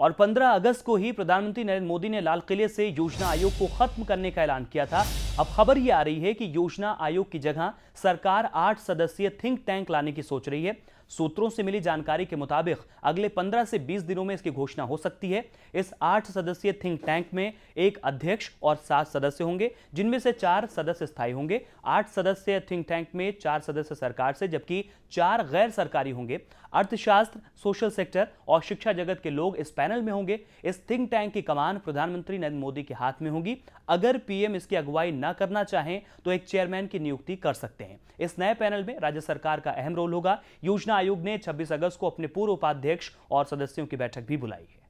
और 15 अगस्त को ही प्रधानमंत्री नरेंद्र मोदी ने लाल किले से योजना आयोग को खत्म करने का ऐलान किया था अब खबर ये आ रही है कि योजना आयोग की जगह सरकार आठ सदस्यीय थिंक टैंक लाने की सोच रही है सूत्रों से मिली जानकारी के मुताबिक अगले 15 से 20 दिनों में इसकी घोषणा हो सकती है इस आठ सदस्यीय थिंक टैंक में एक अध्यक्ष और सात सदस्य होंगे जिनमें से चार सदस्य स्थायी होंगे आठ सदस्य थिंक टैंक में चार सदस्य सरकार से जबकि चार गैर सरकारी होंगे अर्थशास्त्र सोशल सेक्टर और शिक्षा जगत के लोग इस पैनल में होंगे इस थिंक टैंक की कमान प्रधानमंत्री नरेंद्र मोदी के हाथ में होगी अगर पीएम इसकी अगुवाई न ना करना चाहें तो एक चेयरमैन की नियुक्ति कर सकते हैं इस नए पैनल में राज्य सरकार का अहम रोल होगा योजना आयोग ने छब्बीस अगस्त को अपने पूर्व उपाध्यक्ष और सदस्यों की बैठक भी बुलाई है